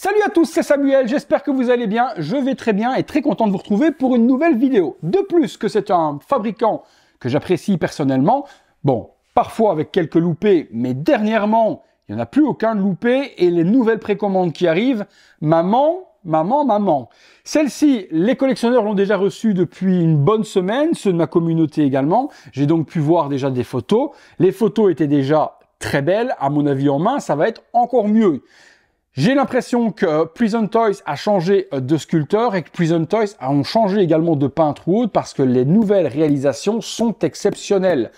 Salut à tous, c'est Samuel, j'espère que vous allez bien, je vais très bien et très content de vous retrouver pour une nouvelle vidéo. De plus que c'est un fabricant que j'apprécie personnellement, bon, parfois avec quelques loupés, mais dernièrement, il n'y en a plus aucun de loupé et les nouvelles précommandes qui arrivent, maman, maman, maman. Celle-ci, les collectionneurs l'ont déjà reçue depuis une bonne semaine, ceux de ma communauté également, j'ai donc pu voir déjà des photos, les photos étaient déjà très belles, à mon avis en main, ça va être encore mieux. J'ai l'impression que euh, Prison Toys a changé euh, de sculpteur et que Prison Toys a changé également de peintre ou autre parce que les nouvelles réalisations sont exceptionnelles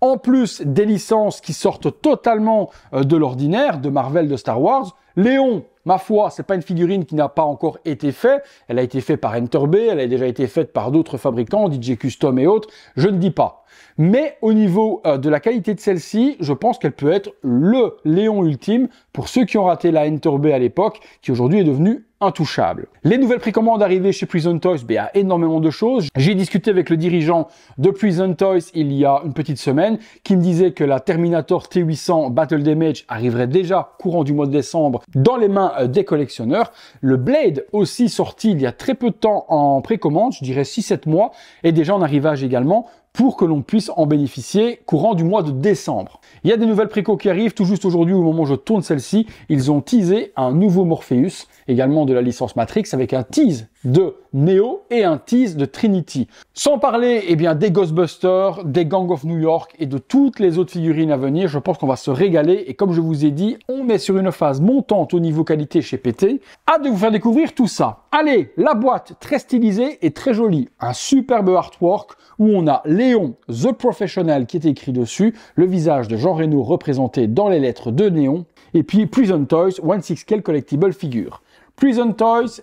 en plus des licences qui sortent totalement euh, de l'ordinaire, de Marvel, de Star Wars. Léon, ma foi, c'est pas une figurine qui n'a pas encore été faite. Elle a été faite par Enter elle a déjà été faite par d'autres fabricants, DJ Custom et autres. Je ne dis pas. Mais au niveau euh, de la qualité de celle-ci, je pense qu'elle peut être le Léon ultime pour ceux qui ont raté la Enter B à l'époque, qui aujourd'hui est devenue intouchable. Les nouvelles précommandes arrivées chez Prison Toys, ben, il y a énormément de choses. J'ai discuté avec le dirigeant de Prison Toys il y a une petite semaine, qui me disait que la Terminator T800 Battle Damage arriverait déjà courant du mois de décembre dans les mains euh, des collectionneurs. Le Blade aussi sorti il y a très peu de temps en précommande, je dirais 6-7 mois, est déjà en arrivage également pour que l'on puisse en bénéficier courant du mois de décembre. Il y a des nouvelles préco qui arrivent tout juste aujourd'hui au moment où je tourne celle-ci. Ils ont teasé un nouveau Morpheus, également de la licence Matrix, avec un tease de Neo et un tease de Trinity. Sans parler eh bien, des Ghostbusters, des Gang of New York et de toutes les autres figurines à venir, je pense qu'on va se régaler et comme je vous ai dit, on est sur une phase montante au niveau qualité chez PT. Hâte de vous faire découvrir tout ça. Allez, la boîte très stylisée et très jolie. Un superbe artwork où on a Léon, The Professional qui est écrit dessus, le visage de Jean Reno représenté dans les lettres de Néon, et puis Prison Toys, One Six Scale Collectible Figure. Prison Toys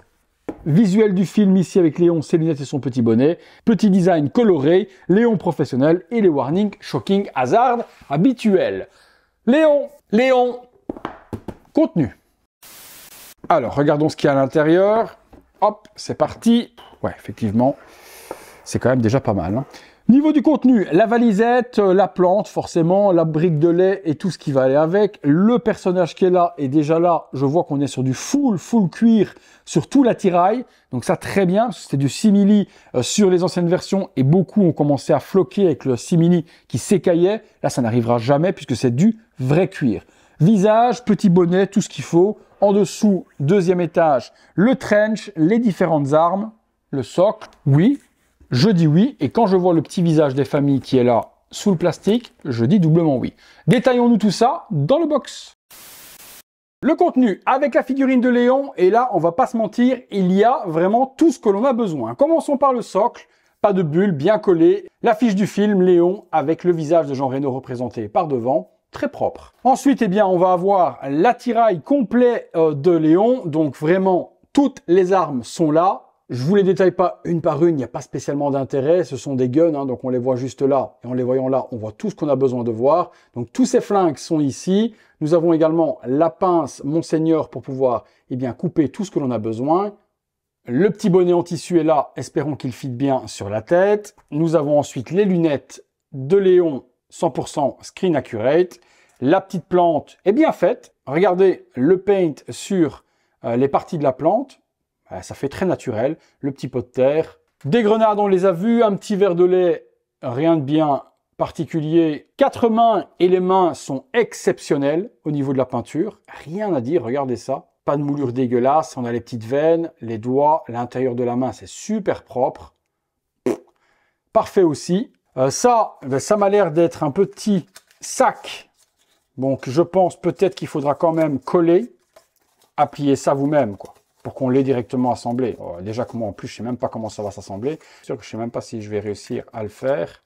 visuel du film ici avec Léon, ses lunettes et son petit bonnet, petit design coloré, Léon professionnel et les warnings shocking hazard habituel. Léon, Léon, contenu. Alors, regardons ce qu'il y a à l'intérieur. Hop, c'est parti. Ouais, effectivement, c'est quand même déjà pas mal. Hein. Niveau du contenu, la valisette, euh, la plante forcément, la brique de lait et tout ce qui va aller avec. Le personnage qui est là est déjà là. Je vois qu'on est sur du full, full cuir sur tout l'attirail. Donc ça très bien, c'était du simili euh, sur les anciennes versions et beaucoup ont commencé à floquer avec le simili qui s'écaillait. Là ça n'arrivera jamais puisque c'est du vrai cuir. Visage, petit bonnet, tout ce qu'il faut. En dessous, deuxième étage, le trench, les différentes armes, le socle. Oui, je dis oui, et quand je vois le petit visage des familles qui est là sous le plastique, je dis doublement oui. Détaillons-nous tout ça dans le box. Le contenu avec la figurine de Léon, et là on va pas se mentir, il y a vraiment tout ce que l'on a besoin. Commençons par le socle, pas de bulle, bien collé, l'affiche du film Léon avec le visage de Jean Reno représenté par devant, très propre. Ensuite, eh bien, on va avoir l'attirail complet euh, de Léon, donc vraiment toutes les armes sont là, je vous les détaille pas une par une, il n'y a pas spécialement d'intérêt. Ce sont des guns, hein, donc on les voit juste là. Et en les voyant là, on voit tout ce qu'on a besoin de voir. Donc tous ces flingues sont ici. Nous avons également la pince Monseigneur pour pouvoir eh bien, couper tout ce que l'on a besoin. Le petit bonnet en tissu est là, espérons qu'il fit bien sur la tête. Nous avons ensuite les lunettes de Léon 100% Screen Accurate. La petite plante est bien faite. Regardez le paint sur euh, les parties de la plante ça fait très naturel. Le petit pot de terre. Des grenades, on les a vues. Un petit verre de lait, rien de bien particulier. Quatre mains et les mains sont exceptionnelles au niveau de la peinture. Rien à dire, regardez ça. Pas de moulure dégueulasse, on a les petites veines, les doigts, l'intérieur de la main, c'est super propre. parfait aussi. Euh, ça, ben, ça m'a l'air d'être un petit sac. Donc je pense peut-être qu'il faudra quand même coller, applier ça vous-même. quoi pour qu'on l'ait directement assemblé. Euh, déjà, comment en plus, je sais même pas comment ça va s'assembler. Sûr que je sais même pas si je vais réussir à le faire.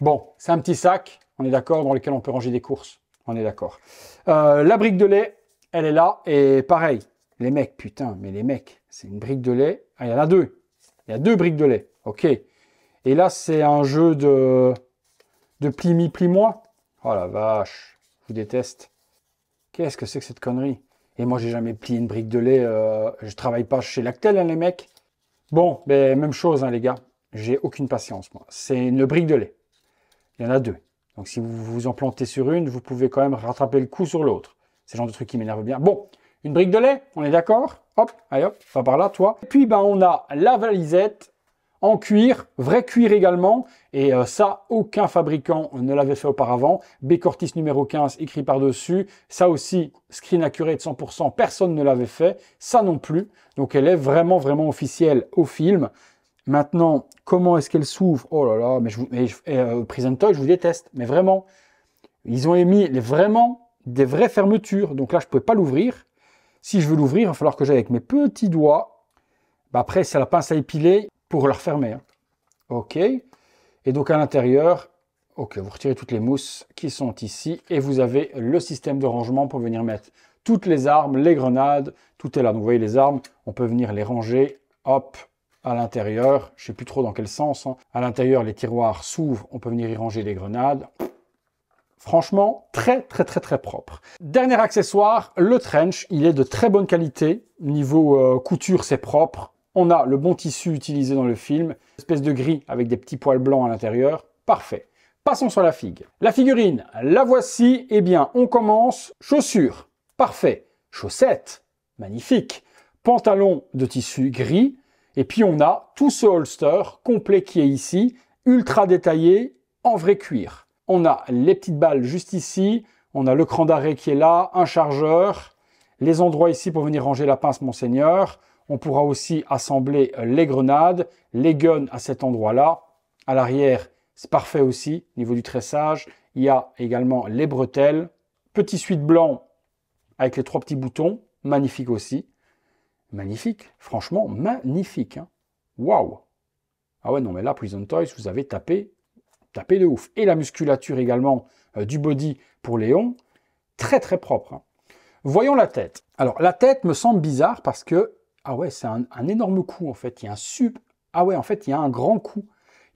Bon, c'est un petit sac, on est d'accord, dans lequel on peut ranger des courses. On est d'accord. Euh, la brique de lait, elle est là. Et pareil, les mecs, putain, mais les mecs, c'est une brique de lait. Ah, il y en a deux. Il y a deux briques de lait. OK. Et là, c'est un jeu de, de mi pli moi Oh la vache, je vous déteste. Qu'est-ce que c'est que cette connerie et moi, j'ai jamais plié une brique de lait. Je euh, je travaille pas chez Lactel, hein, les mecs. Bon, mais ben, même chose, hein, les gars. J'ai aucune patience, moi. C'est une brique de lait. Il y en a deux. Donc, si vous vous en plantez sur une, vous pouvez quand même rattraper le coup sur l'autre. C'est le genre de truc qui m'énerve bien. Bon, une brique de lait, on est d'accord Hop, allez hop, va par là, toi. Et puis, ben, on a la valisette en cuir, vrai cuir également, et euh, ça, aucun fabricant ne l'avait fait auparavant. Bécortis numéro 15 écrit par-dessus, ça aussi, screen de 100%, personne ne l'avait fait, ça non plus, donc elle est vraiment, vraiment officielle au film. Maintenant, comment est-ce qu'elle s'ouvre Oh là là, mais, je, vous, je, euh, Prison Toy, je vous déteste, mais vraiment, ils ont émis vraiment des vraies fermetures, donc là, je ne pouvais pas l'ouvrir. Si je veux l'ouvrir, il va falloir que j'aille avec mes petits doigts. Bah après, c'est la pince à épiler, pour le refermer. Hein. OK. Et donc à l'intérieur, OK, vous retirez toutes les mousses qui sont ici et vous avez le système de rangement pour venir mettre toutes les armes, les grenades, tout est là. Donc vous voyez les armes, on peut venir les ranger, hop, à l'intérieur. Je ne sais plus trop dans quel sens. Hein. À l'intérieur, les tiroirs s'ouvrent, on peut venir y ranger les grenades. Franchement, très très très très propre. Dernier accessoire, le trench. Il est de très bonne qualité. Niveau euh, couture, c'est propre. On a le bon tissu utilisé dans le film, espèce de gris avec des petits poils blancs à l'intérieur. Parfait. Passons sur la figue. La figurine, la voici. Eh bien, on commence. Chaussures. Parfait. Chaussettes. Magnifique. Pantalon de tissu gris. Et puis on a tout ce holster complet qui est ici, ultra détaillé, en vrai cuir. On a les petites balles juste ici, on a le cran d'arrêt qui est là, un chargeur, les endroits ici pour venir ranger la pince monseigneur, on pourra aussi assembler euh, les grenades, les guns à cet endroit-là. À l'arrière, c'est parfait aussi, niveau du tressage. Il y a également les bretelles. Petit suite blanc avec les trois petits boutons. Magnifique aussi. Magnifique, franchement, magnifique. Hein. Waouh Ah ouais, non, mais là, Prison Toys, vous avez tapé, tapé de ouf. Et la musculature également euh, du body pour Léon, très très propre. Hein. Voyons la tête. Alors, la tête me semble bizarre parce que ah ouais, c'est un, énorme coup en fait. Il y a un sup Ah ouais, en fait, il y a un grand coup.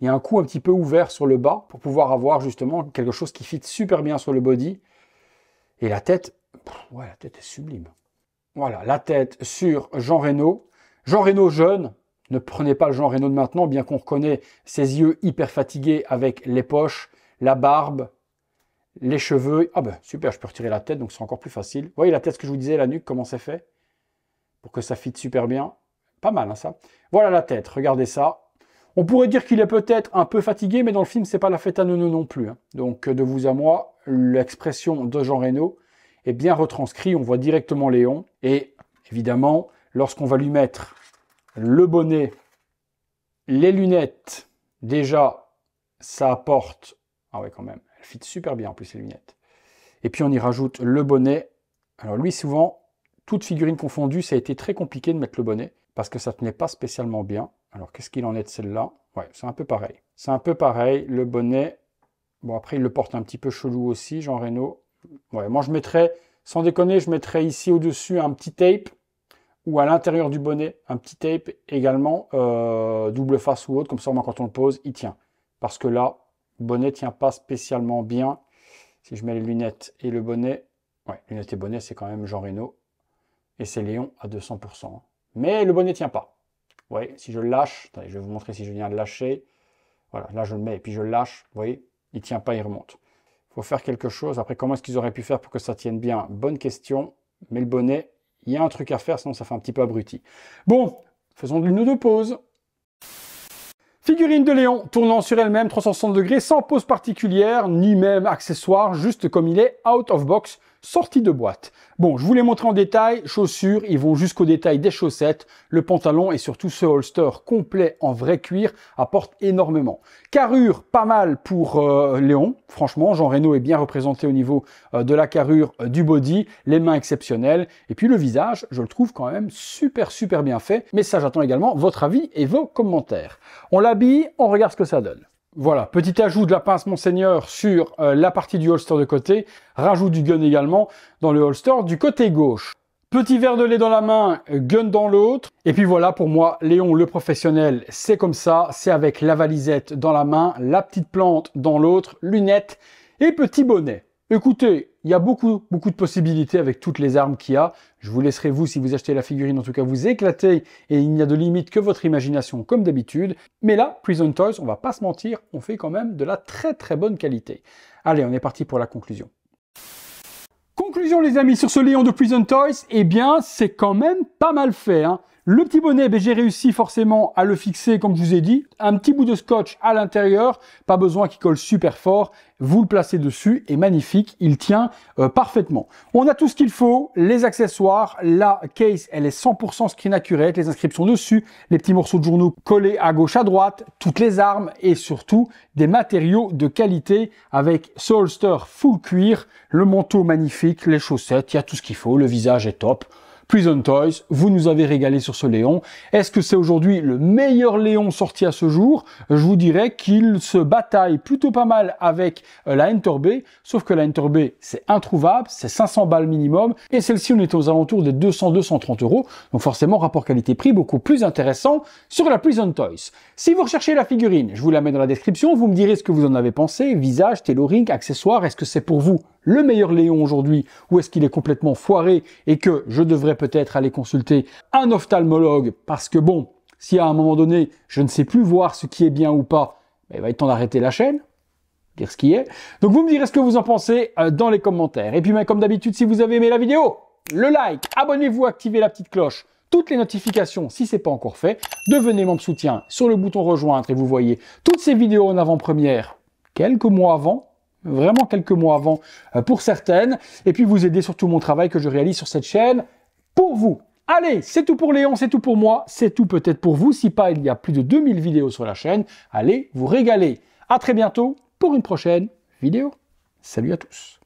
Il y a un coup un petit peu ouvert sur le bas pour pouvoir avoir justement quelque chose qui fit super bien sur le body. Et la tête, ouais, la tête est sublime. Voilà, la tête sur Jean Reno. Jean Reno jeune, ne prenez pas le Jean Reno de maintenant, bien qu'on reconnaît ses yeux hyper fatigués avec les poches, la barbe, les cheveux. Ah ben super, je peux retirer la tête, donc c'est encore plus facile. Vous voyez la tête, ce que je vous disais, la nuque, comment c'est fait pour que ça fitte super bien. Pas mal, hein, ça. Voilà la tête, regardez ça. On pourrait dire qu'il est peut-être un peu fatigué, mais dans le film, c'est pas la fête à nono non plus. Hein. Donc, euh, de vous à moi, l'expression de Jean Reno est bien retranscrite. On voit directement Léon. Et évidemment, lorsqu'on va lui mettre le bonnet, les lunettes, déjà, ça apporte... Ah ouais, quand même. Elle fit super bien, en plus, les lunettes. Et puis, on y rajoute le bonnet. Alors, lui, souvent, toute figurine confondue, ça a été très compliqué de mettre le bonnet parce que ça tenait pas spécialement bien. Alors qu'est-ce qu'il en est de celle-là Ouais, c'est un peu pareil. C'est un peu pareil, le bonnet. Bon, après, il le porte un petit peu chelou aussi, Jean Reno. Ouais, moi, je mettrais, sans déconner, je mettrais ici au-dessus un petit tape ou à l'intérieur du bonnet, un petit tape également, euh, double face ou autre. Comme ça, moi, quand on le pose, il tient. Parce que là, le bonnet tient pas spécialement bien. Si je mets les lunettes et le bonnet, ouais, lunettes et bonnet, c'est quand même Jean Reno. Et c'est Léon à 200%. Mais le bonnet tient pas. Vous voyez, si je le lâche, je vais vous montrer si je viens de lâcher. Voilà, là je le mets et puis je le lâche. Vous voyez, il tient pas, il remonte. Il faut faire quelque chose. Après, comment est-ce qu'ils auraient pu faire pour que ça tienne bien Bonne question. Mais le bonnet, il y a un truc à faire, sinon ça fait un petit peu abruti. Bon, faisons une ou deux pauses. Figurine de Léon tournant sur elle-même 360 degrés sans pause particulière, ni même accessoire, juste comme il est, out of box, sortie de boîte. Bon, je vous l'ai montré en détail, chaussures, ils vont jusqu'au détail des chaussettes, le pantalon et surtout ce holster complet en vrai cuir apporte énormément. Carrure, pas mal pour euh, Léon, franchement, Jean Reno est bien représenté au niveau euh, de la carrure euh, du body, les mains exceptionnelles, et puis le visage, je le trouve quand même super super bien fait, mais ça j'attends également votre avis et vos commentaires. On l'habille, on regarde ce que ça donne. Voilà, petit ajout de la pince Monseigneur sur euh, la partie du holster de côté, rajout du gun également dans le holster du côté gauche. Petit verre de lait dans la main, gun dans l'autre. Et puis voilà, pour moi, Léon le professionnel, c'est comme ça, c'est avec la valisette dans la main, la petite plante dans l'autre, lunettes et petit bonnet. Écoutez, il y a beaucoup, beaucoup de possibilités avec toutes les armes qu'il y a. Je vous laisserai, vous, si vous achetez la figurine, en tout cas, vous éclater et il n'y a de limite que votre imagination, comme d'habitude. Mais là, Prison Toys, on va pas se mentir, on fait quand même de la très très bonne qualité. Allez, on est parti pour la conclusion. Conclusion, les amis, sur ce lion de Prison Toys, eh bien, c'est quand même pas mal fait, hein. Le petit bonnet, ben, j'ai réussi forcément à le fixer comme je vous ai dit. Un petit bout de scotch à l'intérieur, pas besoin qu'il colle super fort. Vous le placez dessus et magnifique, il tient euh, parfaitement. On a tout ce qu'il faut, les accessoires, la case, elle est 100% screen accurate, les inscriptions dessus, les petits morceaux de journaux collés à gauche, à droite, toutes les armes et surtout des matériaux de qualité avec ce holster full cuir, le manteau magnifique, les chaussettes, il y a tout ce qu'il faut, le visage est top. Prison Toys, vous nous avez régalé sur ce Léon. Est-ce que c'est aujourd'hui le meilleur Léon sorti à ce jour Je vous dirais qu'il se bataille plutôt pas mal avec euh, la Enter B, sauf que la Enter B, c'est introuvable, c'est 500 balles minimum, et celle-ci, on est aux alentours des 200-230 euros, donc forcément, rapport qualité-prix beaucoup plus intéressant sur la Prison Toys. Si vous recherchez la figurine, je vous la mets dans la description, vous me direz ce que vous en avez pensé, visage, tailoring, accessoires, est-ce que c'est pour vous le meilleur Léon aujourd'hui ou est-ce qu'il est complètement foiré et que je devrais peut-être aller consulter un ophtalmologue parce que bon, si à un moment donné, je ne sais plus voir ce qui est bien ou pas, mais ben, il va être temps d'arrêter la chaîne dire ce qui est. Donc vous me direz ce que vous en pensez euh, dans les commentaires. Et puis ben, comme d'habitude, si vous avez aimé la vidéo, le like, abonnez-vous, activez la petite cloche toutes les notifications si c'est pas encore fait. Devenez membre soutien sur le bouton rejoindre et vous voyez toutes ces vidéos en avant-première quelques mois avant vraiment quelques mois avant euh, pour certaines, et puis vous aider surtout mon travail que je réalise sur cette chaîne pour vous. Allez, c'est tout pour Léon, c'est tout pour moi, c'est tout peut-être pour vous. Si pas, il y a plus de 2000 vidéos sur la chaîne. Allez, vous régaler. À très bientôt pour une prochaine vidéo. Salut à tous.